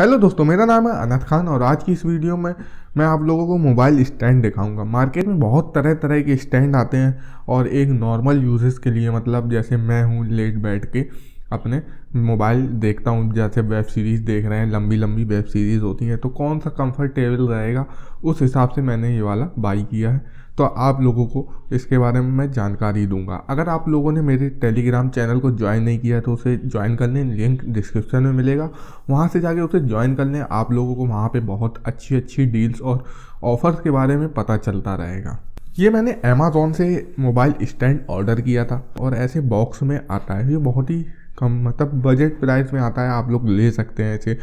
hello दोस्तों मेरा नाम है अनंत खान और आज की इस वीडियो में मैं आप लोगों को मोबाइल स्टैंड दिखाऊंगा मार्केट में बहुत तरह तरह के स्टैंड आते हैं और एक नॉर्मल यूजेस के लिए मतलब जैसे मैं हूँ लेट बैठ के अपने मोबाइल देखता हूँ जैसे वेब सीरीज़ देख रहे हैं लंबी लंबी वेब सीरीज़ होती हैं तो कौन सा कंफर्टेबल रहेगा उस हिसाब से मैंने ये वाला बाई किया है तो आप लोगों को इसके बारे में मैं जानकारी दूंगा अगर आप लोगों ने मेरे टेलीग्राम चैनल को ज्वाइन नहीं किया तो उसे ज्वाइन कर लें लिंक डिस्क्रिप्शन में मिलेगा वहाँ से जाके उसे ज्वाइन कर लें आप लोगों को वहाँ पर बहुत अच्छी अच्छी डील्स और ऑफर्स के बारे में पता चलता रहेगा ये मैंने अमेज़ोन से मोबाइल स्टैंड ऑर्डर किया था और ऐसे बॉक्स में आता है ये बहुत ही कम मतलब बजट प्राइस में आता है आप लोग ले सकते हैं ऐसे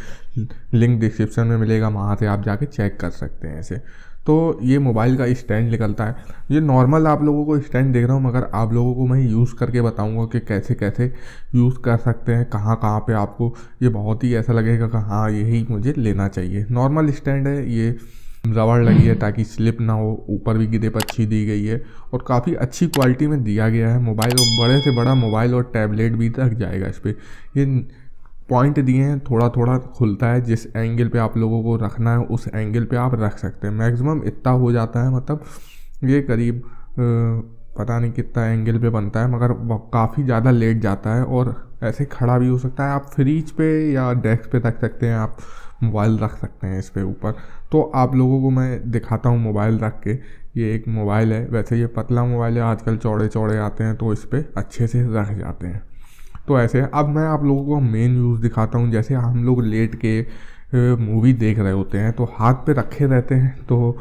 लिंक डिस्क्रिप्शन में मिलेगा वहाँ से आप जाके चेक कर सकते हैं ऐसे तो ये मोबाइल का स्टैंड निकलता है ये नॉर्मल आप लोगों को स्टैंड देख रहा हूँ मगर आप लोगों को मैं यूज़ करके बताऊँगा कि कैसे कैसे यूज़ कर सकते हैं कहाँ कहाँ पे आपको ये बहुत ही ऐसा लगेगा कि हाँ यही मुझे लेना चाहिए नॉर्मल स्टैंड है ये रबड़ लगी है ताकि स्लिप ना हो ऊपर भी गिरे अच्छी दी गई है और काफ़ी अच्छी क्वालिटी में दिया गया है मोबाइल और बड़े से बड़ा मोबाइल और टैबलेट भी तक जाएगा इस पर ये पॉइंट दिए हैं थोड़ा थोड़ा खुलता है जिस एंगल पे आप लोगों को रखना है उस एंगल पे आप रख सकते हैं मैक्सिमम इतना हो जाता है मतलब ये करीब पता नहीं कितना एंगल पे बनता है मगर काफ़ी ज़्यादा लेट जाता है और ऐसे खड़ा भी हो सकता है आप फ्रिज पे या डेस्क पे रख सकते हैं आप मोबाइल रख सकते हैं इस पे ऊपर तो आप लोगों को मैं दिखाता हूँ मोबाइल रख के ये एक मोबाइल है वैसे ये पतला मोबाइल है आजकल चौड़े चौड़े आते हैं तो इस पर अच्छे से रख जाते हैं तो ऐसे अब मैं आप लोगों को मेन यूज़ दिखाता हूँ जैसे हम लोग लेट के मूवी देख रहे होते हैं तो हाथ पे रखे रहते हैं तो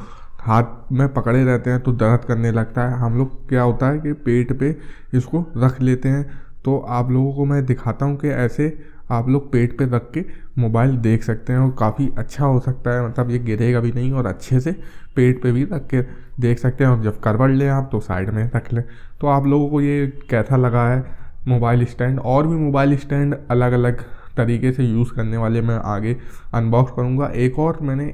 हाथ में पकड़े रहते हैं तो दर्द करने लगता है हम लोग क्या होता है कि पेट पे इसको रख लेते हैं तो आप लोगों को मैं दिखाता हूँ कि ऐसे आप लोग पेट पे रख के मोबाइल देख सकते हैं और काफ़ी अच्छा हो सकता है मतलब ये गिरेगा भी नहीं और अच्छे से पेट पे भी रख के देख सकते हैं और जब करवट लें आप तो साइड में रख लें तो आप लोगों को ये कैसा लगा है मोबाइल स्टैंड और भी मोबाइल स्टैंड अलग अलग तरीके से यूज़ करने वाले मैं आगे अनबॉक्स करूँगा एक और मैंने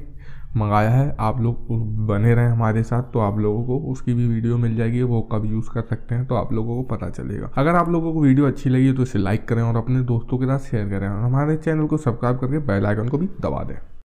मंगाया है आप लोग बने रहें हमारे साथ तो आप लोगों को उसकी भी वीडियो मिल जाएगी वो कब यूज़ कर सकते हैं तो आप लोगों को पता चलेगा अगर आप लोगों को वीडियो अच्छी लगी तो इसे लाइक करें और अपने दोस्तों के साथ शेयर करें और हमारे चैनल को सब्सक्राइब करके बेल आइकन को भी दबा दें